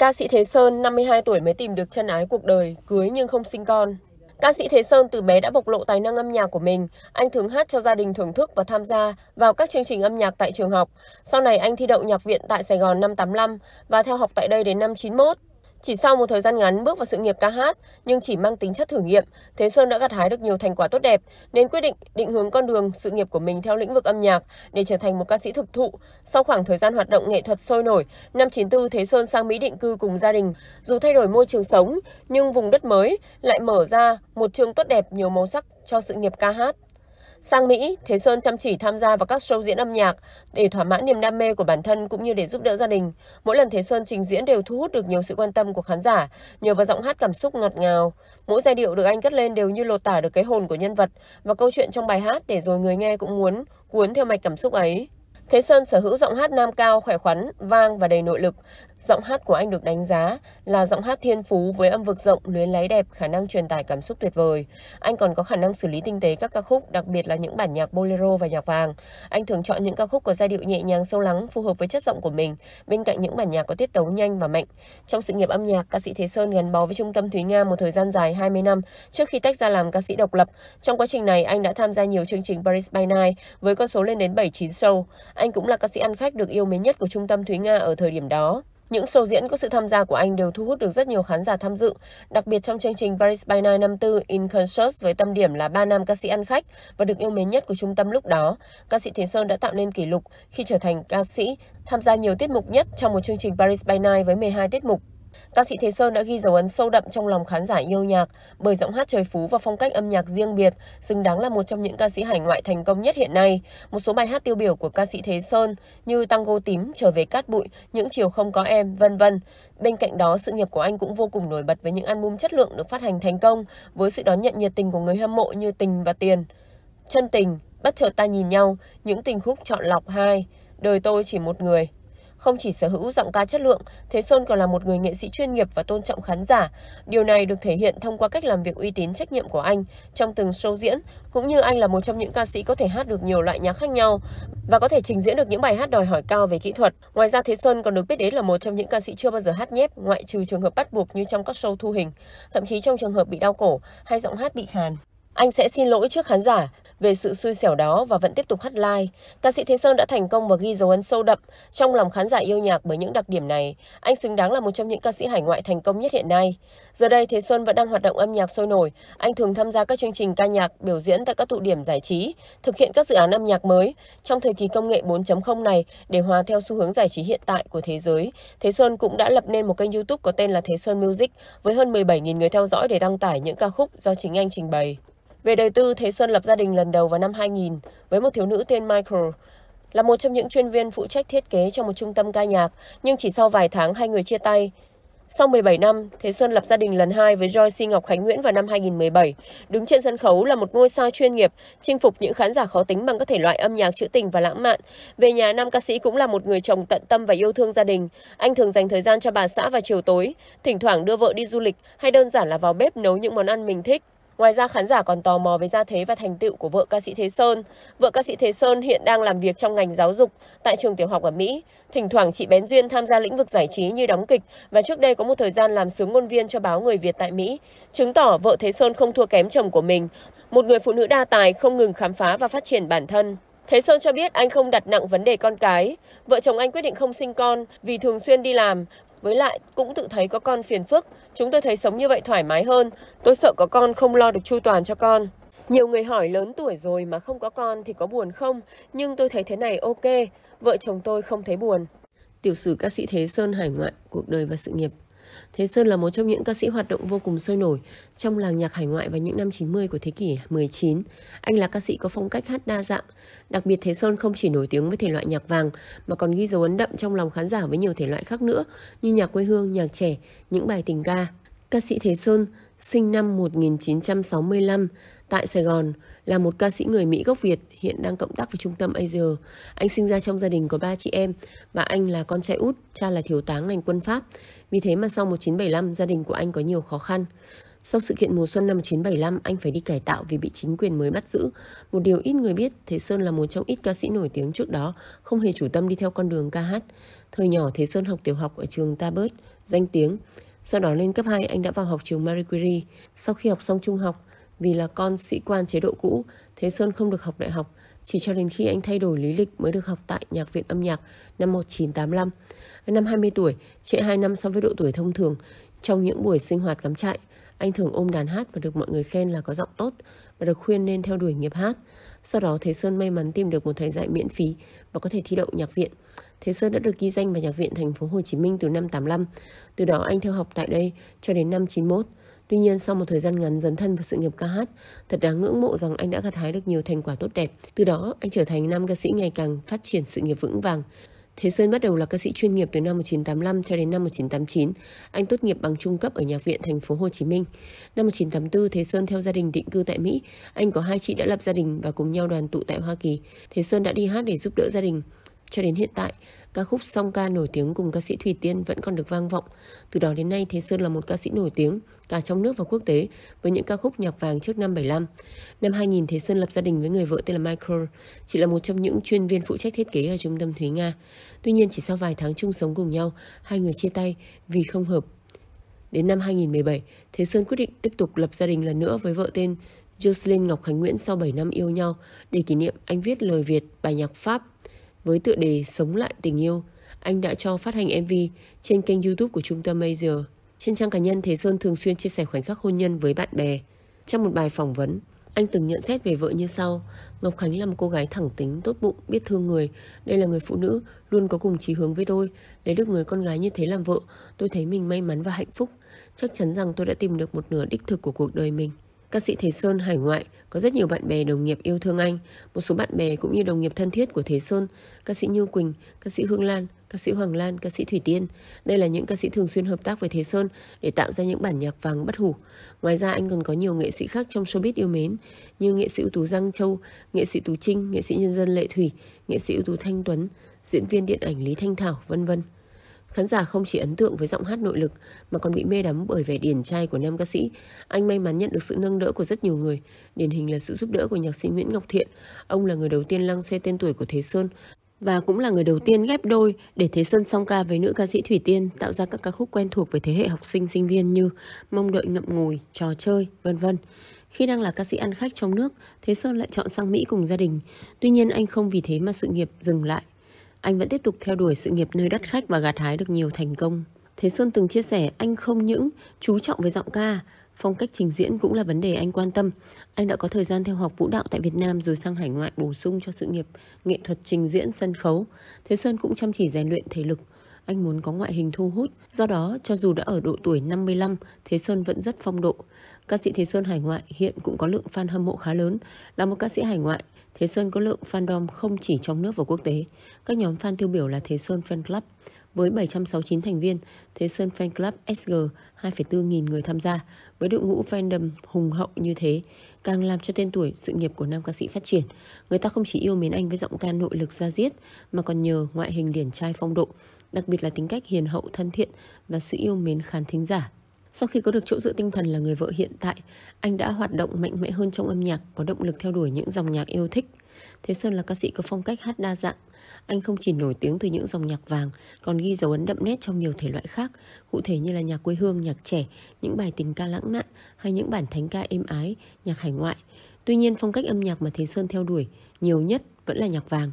Ca sĩ Thế Sơn, 52 tuổi mới tìm được chân ái cuộc đời, cưới nhưng không sinh con. Ca sĩ Thế Sơn từ bé đã bộc lộ tài năng âm nhạc của mình. Anh thường hát cho gia đình thưởng thức và tham gia vào các chương trình âm nhạc tại trường học. Sau này anh thi đậu nhạc viện tại Sài Gòn năm 85 và theo học tại đây đến năm 91. Chỉ sau một thời gian ngắn bước vào sự nghiệp ca hát nhưng chỉ mang tính chất thử nghiệm, Thế Sơn đã gặt hái được nhiều thành quả tốt đẹp nên quyết định định hướng con đường sự nghiệp của mình theo lĩnh vực âm nhạc để trở thành một ca sĩ thực thụ. Sau khoảng thời gian hoạt động nghệ thuật sôi nổi, năm 94 Thế Sơn sang Mỹ định cư cùng gia đình. Dù thay đổi môi trường sống nhưng vùng đất mới lại mở ra một trường tốt đẹp nhiều màu sắc cho sự nghiệp ca hát. Sang Mỹ, Thế Sơn chăm chỉ tham gia vào các show diễn âm nhạc để thỏa mãn niềm đam mê của bản thân cũng như để giúp đỡ gia đình. Mỗi lần Thế Sơn trình diễn đều thu hút được nhiều sự quan tâm của khán giả nhờ vào giọng hát cảm xúc ngọt ngào. Mỗi giai điệu được anh cất lên đều như lột tả được cái hồn của nhân vật và câu chuyện trong bài hát để rồi người nghe cũng muốn cuốn theo mạch cảm xúc ấy. Thế Sơn sở hữu giọng hát nam cao, khỏe khoắn, vang và đầy nội lực, Giọng hát của anh được đánh giá là giọng hát thiên phú với âm vực rộng, luyến láy đẹp, khả năng truyền tải cảm xúc tuyệt vời. Anh còn có khả năng xử lý tinh tế các ca khúc, đặc biệt là những bản nhạc bolero và nhạc vàng. Anh thường chọn những ca khúc có giai điệu nhẹ nhàng sâu lắng phù hợp với chất giọng của mình, bên cạnh những bản nhạc có tiết tấu nhanh và mạnh. Trong sự nghiệp âm nhạc, ca sĩ Thế Sơn gắn bó với Trung tâm Thúy Nga một thời gian dài 20 năm trước khi tách ra làm ca sĩ độc lập. Trong quá trình này, anh đã tham gia nhiều chương trình Paris by Night với con số lên đến 7-9 show. Anh cũng là ca sĩ ăn khách được yêu mến nhất của Trung tâm Thúy Nga ở thời điểm đó. Những show diễn có sự tham gia của anh đều thu hút được rất nhiều khán giả tham dự, đặc biệt trong chương trình Paris by Night năm 4 In Concert với tâm điểm là ba nam ca sĩ ăn khách và được yêu mến nhất của trung tâm lúc đó. Ca sĩ Thế Sơn đã tạo nên kỷ lục khi trở thành ca sĩ tham gia nhiều tiết mục nhất trong một chương trình Paris by Night với 12 tiết mục. Ca sĩ Thế Sơn đã ghi dấu ấn sâu đậm trong lòng khán giả yêu nhạc bởi giọng hát trời phú và phong cách âm nhạc riêng biệt, xứng đáng là một trong những ca sĩ hải ngoại thành công nhất hiện nay. Một số bài hát tiêu biểu của ca sĩ Thế Sơn như Tango tím, Trở về cát bụi, Những chiều không có em, vân vân. Bên cạnh đó, sự nghiệp của anh cũng vô cùng nổi bật với những album chất lượng được phát hành thành công với sự đón nhận nhiệt tình của người hâm mộ như Tình và Tiền, Chân tình, Bất chợt ta nhìn nhau, Những tình khúc chọn lọc hai, Đời tôi chỉ một người, không chỉ sở hữu giọng ca chất lượng, Thế Sơn còn là một người nghệ sĩ chuyên nghiệp và tôn trọng khán giả. Điều này được thể hiện thông qua cách làm việc uy tín trách nhiệm của anh trong từng show diễn, cũng như anh là một trong những ca sĩ có thể hát được nhiều loại nhạc khác nhau và có thể trình diễn được những bài hát đòi hỏi cao về kỹ thuật. Ngoài ra Thế Sơn còn được biết đến là một trong những ca sĩ chưa bao giờ hát nhép ngoại trừ trường hợp bắt buộc như trong các show thu hình, thậm chí trong trường hợp bị đau cổ hay giọng hát bị khàn. Anh sẽ xin lỗi trước khán giả về sự xui xẻo đó và vẫn tiếp tục hát live. Ca sĩ Thế Sơn đã thành công và ghi dấu ấn sâu đậm trong lòng khán giả yêu nhạc bởi những đặc điểm này. Anh xứng đáng là một trong những ca sĩ hải ngoại thành công nhất hiện nay. Giờ đây, Thế Sơn vẫn đang hoạt động âm nhạc sôi nổi. Anh thường tham gia các chương trình ca nhạc, biểu diễn tại các tụ điểm giải trí, thực hiện các dự án âm nhạc mới. Trong thời kỳ công nghệ 4.0 này, để hòa theo xu hướng giải trí hiện tại của thế giới, Thế Sơn cũng đã lập nên một kênh YouTube có tên là Thế Sơn Music với hơn 17.000 người theo dõi để đăng tải những ca khúc do chính anh trình bày. Về đời tư, Thế Sơn lập gia đình lần đầu vào năm 2000 với một thiếu nữ tên Michael, là một trong những chuyên viên phụ trách thiết kế trong một trung tâm ca nhạc, nhưng chỉ sau vài tháng hai người chia tay. Sau 17 năm, Thế Sơn lập gia đình lần hai với Joyce Ngọc Khánh Nguyễn vào năm 2017. Đứng trên sân khấu là một ngôi sao chuyên nghiệp, chinh phục những khán giả khó tính bằng các thể loại âm nhạc trữ tình và lãng mạn. Về nhà, nam ca sĩ cũng là một người chồng tận tâm và yêu thương gia đình. Anh thường dành thời gian cho bà xã vào chiều tối, thỉnh thoảng đưa vợ đi du lịch hay đơn giản là vào bếp nấu những món ăn mình thích. Ngoài ra khán giả còn tò mò về gia thế và thành tựu của vợ ca sĩ Thế Sơn. Vợ ca sĩ Thế Sơn hiện đang làm việc trong ngành giáo dục tại trường tiểu học ở Mỹ. Thỉnh thoảng chị bén duyên tham gia lĩnh vực giải trí như đóng kịch và trước đây có một thời gian làm sướng ngôn viên cho báo Người Việt tại Mỹ, chứng tỏ vợ Thế Sơn không thua kém chồng của mình, một người phụ nữ đa tài không ngừng khám phá và phát triển bản thân. Thế Sơn cho biết anh không đặt nặng vấn đề con cái. Vợ chồng anh quyết định không sinh con vì thường xuyên đi làm với lại, cũng tự thấy có con phiền phức, chúng tôi thấy sống như vậy thoải mái hơn. Tôi sợ có con không lo được chu toàn cho con. Nhiều người hỏi lớn tuổi rồi mà không có con thì có buồn không? Nhưng tôi thấy thế này ok, vợ chồng tôi không thấy buồn. Tiểu sử ca sĩ Thế Sơn Hải Ngoại, cuộc đời và sự nghiệp Thế Sơn là một trong những ca sĩ hoạt động vô cùng sôi nổi trong làng nhạc hải ngoại vào những năm 90 của thế kỷ 19. Anh là ca sĩ có phong cách hát đa dạng. Đặc biệt Thế Sơn không chỉ nổi tiếng với thể loại nhạc vàng mà còn ghi dấu ấn đậm trong lòng khán giả với nhiều thể loại khác nữa như nhạc quê hương, nhạc trẻ, những bài tình ca. Ca sĩ Thế Sơn sinh năm 1965, Tại Sài Gòn, là một ca sĩ người Mỹ gốc Việt hiện đang cộng tác với trung tâm Asia. Anh sinh ra trong gia đình có ba chị em và anh là con trai út, cha là thiếu tá ngành quân Pháp. Vì thế mà sau 1975, gia đình của anh có nhiều khó khăn. Sau sự kiện mùa xuân năm 1975, anh phải đi cải tạo vì bị chính quyền mới bắt giữ. Một điều ít người biết, Thế Sơn là một trong ít ca sĩ nổi tiếng trước đó, không hề chủ tâm đi theo con đường ca hát. Thời nhỏ, Thế Sơn học tiểu học ở trường Ta Bớt, danh tiếng. Sau đó lên cấp 2, anh đã vào học trường Marie Curie. Sau khi học xong trung học, vì là con sĩ quan chế độ cũ, Thế Sơn không được học đại học, chỉ cho đến khi anh thay đổi lý lịch mới được học tại Nhạc viện âm nhạc năm 1985. Năm 20 tuổi, trễ 2 năm so với độ tuổi thông thường, trong những buổi sinh hoạt cắm trại, anh thường ôm đàn hát và được mọi người khen là có giọng tốt và được khuyên nên theo đuổi nghiệp hát. Sau đó Thế Sơn may mắn tìm được một thầy dạy miễn phí và có thể thi đậu nhạc viện. Thế Sơn đã được ghi danh vào nhạc viện thành phố Hồ Chí Minh từ năm 85. Từ đó anh theo học tại đây cho đến năm 91. Tuy nhiên, sau một thời gian ngắn dấn thân vào sự nghiệp ca hát, thật đáng ngưỡng mộ rằng anh đã gặt hái được nhiều thành quả tốt đẹp. Từ đó, anh trở thành nam ca sĩ ngày càng phát triển sự nghiệp vững vàng. Thế Sơn bắt đầu là ca sĩ chuyên nghiệp từ năm 1985 cho đến năm 1989. Anh tốt nghiệp bằng trung cấp ở Nhạc viện thành phố Hồ Chí Minh. Năm 1984, Thế Sơn theo gia đình định cư tại Mỹ. Anh có hai chị đã lập gia đình và cùng nhau đoàn tụ tại Hoa Kỳ. Thế Sơn đã đi hát để giúp đỡ gia đình. Cho đến hiện tại, Ca khúc song ca nổi tiếng cùng ca sĩ Thủy Tiên vẫn còn được vang vọng. Từ đó đến nay, Thế Sơn là một ca sĩ nổi tiếng cả trong nước và quốc tế với những ca khúc nhạc vàng trước năm 75. Năm 2000, Thế Sơn lập gia đình với người vợ tên là Michael. Chị là một trong những chuyên viên phụ trách thiết kế ở trung tâm Thúy Nga. Tuy nhiên, chỉ sau vài tháng chung sống cùng nhau, hai người chia tay vì không hợp. Đến năm 2017, Thế Sơn quyết định tiếp tục lập gia đình lần nữa với vợ tên Jocelyn Ngọc Khánh Nguyễn sau 7 năm yêu nhau. Để kỷ niệm, anh viết lời Việt, bài nhạc Pháp với tựa đề Sống lại tình yêu, anh đã cho phát hành MV trên kênh YouTube của trung tâm Major. Trên trang cá nhân, Thế Sơn thường xuyên chia sẻ khoảnh khắc hôn nhân với bạn bè. Trong một bài phỏng vấn, anh từng nhận xét về vợ như sau. Ngọc Khánh là một cô gái thẳng tính, tốt bụng, biết thương người. Đây là người phụ nữ, luôn có cùng chí hướng với tôi. Lấy được người con gái như thế làm vợ, tôi thấy mình may mắn và hạnh phúc. Chắc chắn rằng tôi đã tìm được một nửa đích thực của cuộc đời mình. Ca sĩ Thế Sơn hải ngoại có rất nhiều bạn bè đồng nghiệp yêu thương anh. Một số bạn bè cũng như đồng nghiệp thân thiết của Thế Sơn, ca sĩ Như Quỳnh, ca sĩ Hương Lan, ca sĩ Hoàng Lan, ca sĩ Thủy Tiên. Đây là những ca sĩ thường xuyên hợp tác với Thế Sơn để tạo ra những bản nhạc vàng bất hủ. Ngoài ra anh còn có nhiều nghệ sĩ khác trong showbiz yêu mến như nghệ sĩ ưu tú Giang Châu, nghệ sĩ Tú Trinh, nghệ sĩ nhân dân Lệ Thủy, nghệ sĩ ưu tú Thanh Tuấn, diễn viên điện ảnh Lý Thanh Thảo, vân vân. Khán giả không chỉ ấn tượng với giọng hát nội lực mà còn bị mê đắm bởi vẻ điển trai của nam ca sĩ. Anh may mắn nhận được sự nâng đỡ của rất nhiều người, điển hình là sự giúp đỡ của nhạc sĩ Nguyễn Ngọc Thiện. Ông là người đầu tiên lăng xê tên tuổi của Thế Sơn và cũng là người đầu tiên ghép đôi để Thế Sơn song ca với nữ ca sĩ Thủy Tiên tạo ra các ca khúc quen thuộc với thế hệ học sinh sinh viên như Mong đợi ngậm ngùi, Trò chơi, vân vân. Khi đang là ca sĩ ăn khách trong nước, Thế Sơn lại chọn sang Mỹ cùng gia đình. Tuy nhiên anh không vì thế mà sự nghiệp dừng lại anh vẫn tiếp tục theo đuổi sự nghiệp nơi đất khách và gặt hái được nhiều thành công. Thế Sơn từng chia sẻ anh không những chú trọng với giọng ca, phong cách trình diễn cũng là vấn đề anh quan tâm. Anh đã có thời gian theo học vũ đạo tại Việt Nam rồi sang hải ngoại bổ sung cho sự nghiệp nghệ thuật trình diễn sân khấu. Thế Sơn cũng chăm chỉ rèn luyện thể lực, anh muốn có ngoại hình thu hút. Do đó, cho dù đã ở độ tuổi 55, Thế Sơn vẫn rất phong độ. Ca sĩ Thế Sơn hải ngoại hiện cũng có lượng fan hâm mộ khá lớn. Là một ca sĩ hải ngoại, Thế Sơn có lượng fandom không chỉ trong nước và quốc tế. Các nhóm fan tiêu biểu là Thế Sơn Fan Club, với 769 thành viên, Thế Sơn Fan Club SG 2,4 nghìn người tham gia. Với đội ngũ fandom hùng hậu như thế, càng làm cho tên tuổi sự nghiệp của nam ca sĩ phát triển. Người ta không chỉ yêu mến anh với giọng ca nội lực ra diết, mà còn nhờ ngoại hình điển trai phong độ, đặc biệt là tính cách hiền hậu thân thiện và sự yêu mến khán thính giả. Sau khi có được chỗ dựa tinh thần là người vợ hiện tại, anh đã hoạt động mạnh mẽ hơn trong âm nhạc, có động lực theo đuổi những dòng nhạc yêu thích. Thế Sơn là ca sĩ có phong cách hát đa dạng. Anh không chỉ nổi tiếng từ những dòng nhạc vàng, còn ghi dấu ấn đậm nét trong nhiều thể loại khác, cụ thể như là nhạc quê hương, nhạc trẻ, những bài tình ca lãng mạn hay những bản thánh ca êm ái, nhạc hải ngoại. Tuy nhiên, phong cách âm nhạc mà Thế Sơn theo đuổi nhiều nhất vẫn là nhạc vàng.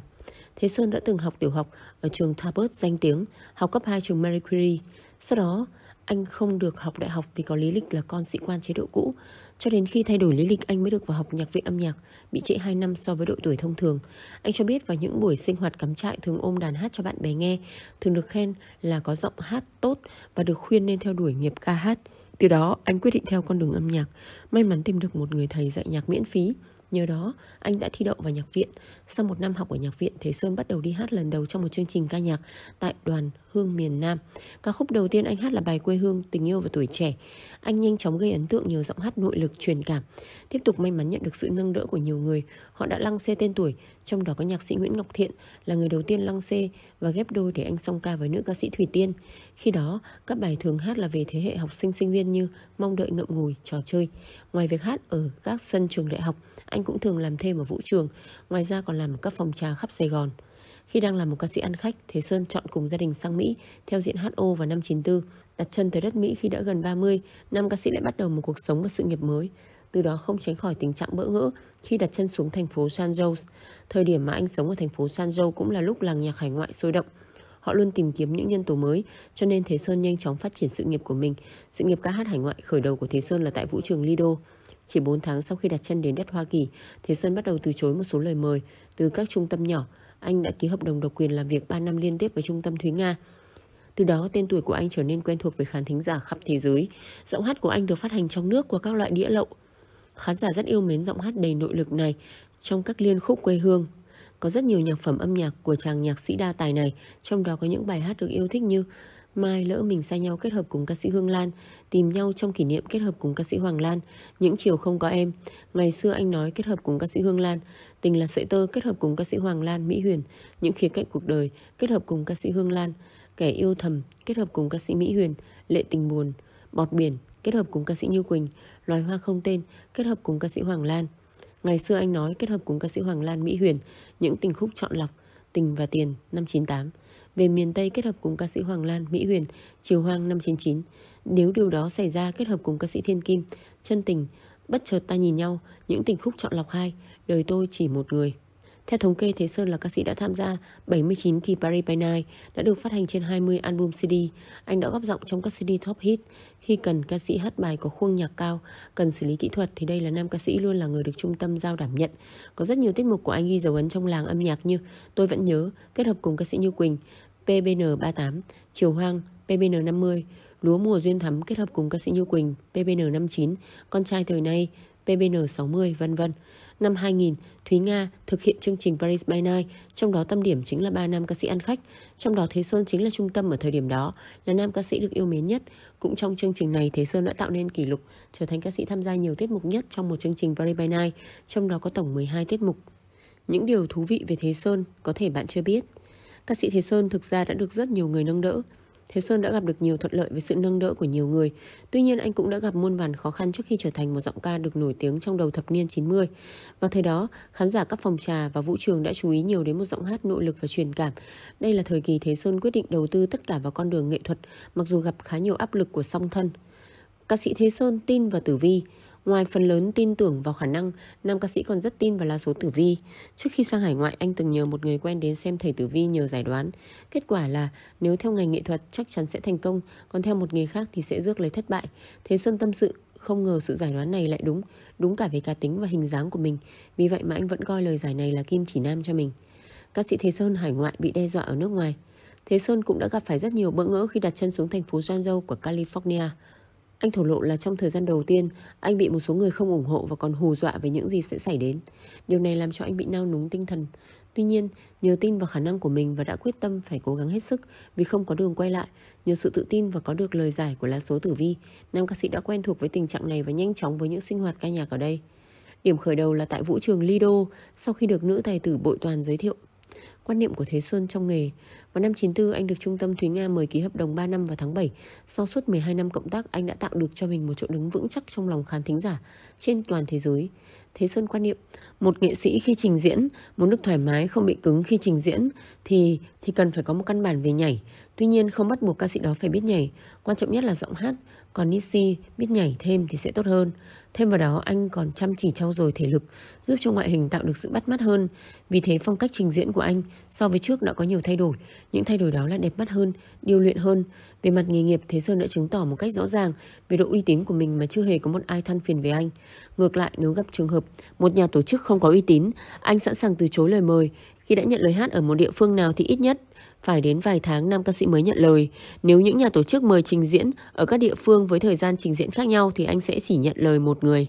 Thế Sơn đã từng học tiểu học ở trường Talbot danh tiếng, học cấp 2 trường Marie Curie. Sau đó, anh không được học đại học vì có lý lịch là con sĩ quan chế độ cũ. Cho đến khi thay đổi lý lịch anh mới được vào học nhạc viện âm nhạc, bị trễ 2 năm so với độ tuổi thông thường. Anh cho biết vào những buổi sinh hoạt cắm trại thường ôm đàn hát cho bạn bè nghe, thường được khen là có giọng hát tốt và được khuyên nên theo đuổi nghiệp ca hát. Từ đó, anh quyết định theo con đường âm nhạc, may mắn tìm được một người thầy dạy nhạc miễn phí Nhờ đó, anh đã thi đậu vào nhạc viện. Sau một năm học ở nhạc viện, Thế Sơn bắt đầu đi hát lần đầu trong một chương trình ca nhạc tại đoàn Hương miền Nam. Ca khúc đầu tiên anh hát là bài Quê hương, Tình yêu và tuổi trẻ. Anh nhanh chóng gây ấn tượng nhờ giọng hát nội lực truyền cảm. Tiếp tục may mắn nhận được sự nâng đỡ của nhiều người, họ đã lăng xê tên tuổi, trong đó có nhạc sĩ Nguyễn Ngọc Thiện là người đầu tiên lăng xê và ghép đôi để anh song ca với nữ ca sĩ Thủy Tiên. Khi đó, các bài thường hát là về thế hệ học sinh sinh viên như mong đợi ngậm ngùi, trò chơi. Ngoài việc hát ở các sân trường đại học, anh cũng thường làm thêm ở vũ trường, ngoài ra còn làm ở các phòng trà khắp Sài Gòn. Khi đang là một ca sĩ ăn khách, Thế Sơn chọn cùng gia đình sang Mỹ theo diện HO vào năm 94. Đặt chân tới đất Mỹ khi đã gần 30, năm ca sĩ lại bắt đầu một cuộc sống và sự nghiệp mới từ đó không tránh khỏi tình trạng bỡ ngỡ khi đặt chân xuống thành phố San Jose. Thời điểm mà anh sống ở thành phố San Jose cũng là lúc làng nhạc hải ngoại sôi động. Họ luôn tìm kiếm những nhân tố mới, cho nên Thế Sơn nhanh chóng phát triển sự nghiệp của mình. Sự nghiệp ca hát hải ngoại khởi đầu của Thế Sơn là tại vũ trường Lido. Chỉ 4 tháng sau khi đặt chân đến đất Hoa Kỳ, Thế Sơn bắt đầu từ chối một số lời mời từ các trung tâm nhỏ. Anh đã ký hợp đồng độc quyền làm việc 3 năm liên tiếp với trung tâm Thúy Nga. Từ đó, tên tuổi của anh trở nên quen thuộc với khán thính giả khắp thế giới. Giọng hát của anh được phát hành trong nước qua các loại đĩa lậu – Khán giả rất yêu mến giọng hát đầy nội lực này trong các liên khúc quê hương. Có rất nhiều nhạc phẩm âm nhạc của chàng nhạc sĩ đa tài này, trong đó có những bài hát được yêu thích như Mai lỡ mình xa nhau kết hợp cùng ca sĩ Hương Lan, tìm nhau trong kỷ niệm kết hợp cùng ca sĩ Hoàng Lan, những chiều không có em, ngày xưa anh nói kết hợp cùng ca sĩ Hương Lan, tình là sợi tơ kết hợp cùng ca sĩ Hoàng Lan, Mỹ Huyền, những khía cạnh cuộc đời kết hợp cùng ca sĩ Hương Lan, kẻ yêu thầm kết hợp cùng ca sĩ Mỹ Huyền, lệ tình buồn, bọt biển kết hợp cùng ca sĩ Như Quỳnh, loài hoa không tên kết hợp cùng ca sĩ Hoàng Lan. Ngày xưa anh nói kết hợp cùng ca sĩ Hoàng Lan Mỹ Huyền những tình khúc chọn lọc Tình và Tiền năm 98 về miền Tây kết hợp cùng ca sĩ Hoàng Lan Mỹ Huyền Chiều Hoang năm 99. Nếu điều đó xảy ra kết hợp cùng ca sĩ Thiên Kim Chân Tình Bất chợt ta nhìn nhau những tình khúc chọn lọc hai Đời tôi chỉ một người. Theo thống kê, Thế Sơn là ca sĩ đã tham gia 79 kỳ Paris by Night, đã được phát hành trên 20 album CD. Anh đã góp giọng trong các CD top hit. Khi cần ca sĩ hát bài có khuôn nhạc cao, cần xử lý kỹ thuật thì đây là nam ca sĩ luôn là người được trung tâm giao đảm nhận. Có rất nhiều tiết mục của anh ghi dấu ấn trong làng âm nhạc như Tôi vẫn nhớ, kết hợp cùng ca sĩ Như Quỳnh, PBN38, Chiều Hoang, PBN50, Lúa mùa duyên thắm kết hợp cùng ca sĩ Như Quỳnh, PBN59, Con trai thời nay, PBN60, vân vân năm 2000, Thúy Nga thực hiện chương trình Paris by Night, trong đó tâm điểm chính là ba nam ca sĩ ăn khách, trong đó Thế Sơn chính là trung tâm ở thời điểm đó, là nam ca sĩ được yêu mến nhất. Cũng trong chương trình này, Thế Sơn đã tạo nên kỷ lục, trở thành ca sĩ tham gia nhiều tiết mục nhất trong một chương trình Paris by Night, trong đó có tổng 12 tiết mục. Những điều thú vị về Thế Sơn có thể bạn chưa biết. Ca sĩ Thế Sơn thực ra đã được rất nhiều người nâng đỡ, Thế Sơn đã gặp được nhiều thuận lợi với sự nâng đỡ của nhiều người. Tuy nhiên anh cũng đã gặp muôn vàn khó khăn trước khi trở thành một giọng ca được nổi tiếng trong đầu thập niên 90. Vào thời đó, khán giả các phòng trà và vũ trường đã chú ý nhiều đến một giọng hát nội lực và truyền cảm. Đây là thời kỳ Thế Sơn quyết định đầu tư tất cả vào con đường nghệ thuật, mặc dù gặp khá nhiều áp lực của song thân. Ca sĩ Thế Sơn tin vào tử vi, Ngoài phần lớn tin tưởng vào khả năng, nam ca sĩ còn rất tin vào lá số tử vi. Trước khi sang hải ngoại, anh từng nhờ một người quen đến xem thầy tử vi nhờ giải đoán. Kết quả là nếu theo ngành nghệ thuật chắc chắn sẽ thành công, còn theo một nghề khác thì sẽ rước lấy thất bại. Thế Sơn tâm sự không ngờ sự giải đoán này lại đúng, đúng cả về cá tính và hình dáng của mình. Vì vậy mà anh vẫn coi lời giải này là kim chỉ nam cho mình. Ca sĩ Thế Sơn hải ngoại bị đe dọa ở nước ngoài. Thế Sơn cũng đã gặp phải rất nhiều bỡ ngỡ khi đặt chân xuống thành phố Zhangzhou của California. Anh thổ lộ là trong thời gian đầu tiên, anh bị một số người không ủng hộ và còn hù dọa về những gì sẽ xảy đến. Điều này làm cho anh bị nao núng tinh thần. Tuy nhiên, nhờ tin vào khả năng của mình và đã quyết tâm phải cố gắng hết sức vì không có đường quay lại, nhờ sự tự tin và có được lời giải của lá số tử vi, nam ca sĩ đã quen thuộc với tình trạng này và nhanh chóng với những sinh hoạt ca nhạc ở đây. Điểm khởi đầu là tại vũ trường Lido sau khi được nữ tài tử bội toàn giới thiệu quan niệm của Thế Sơn trong nghề. Vào năm 94, anh được Trung tâm Thúy Nga mời ký hợp đồng 3 năm vào tháng 7. Sau suốt 12 năm cộng tác, anh đã tạo được cho mình một chỗ đứng vững chắc trong lòng khán thính giả trên toàn thế giới. Thế Sơn quan niệm, một nghệ sĩ khi trình diễn muốn được thoải mái không bị cứng khi trình diễn thì thì cần phải có một căn bản về nhảy. Tuy nhiên không bắt buộc ca sĩ đó phải biết nhảy, quan trọng nhất là giọng hát. Còn Nisi biết nhảy thêm thì sẽ tốt hơn. Thêm vào đó anh còn chăm chỉ trau dồi thể lực, giúp cho ngoại hình tạo được sự bắt mắt hơn. Vì thế phong cách trình diễn của anh so với trước đã có nhiều thay đổi. Những thay đổi đó là đẹp mắt hơn, điều luyện hơn. Về mặt nghề nghiệp, Thế Sơn đã chứng tỏ một cách rõ ràng về độ uy tín của mình mà chưa hề có một ai than phiền về anh. Ngược lại, nếu gặp trường hợp một nhà tổ chức không có uy tín, anh sẵn sàng từ chối lời mời. Khi đã nhận lời hát ở một địa phương nào thì ít nhất phải đến vài tháng nam ca sĩ mới nhận lời. Nếu những nhà tổ chức mời trình diễn ở các địa phương với thời gian trình diễn khác nhau thì anh sẽ chỉ nhận lời một người.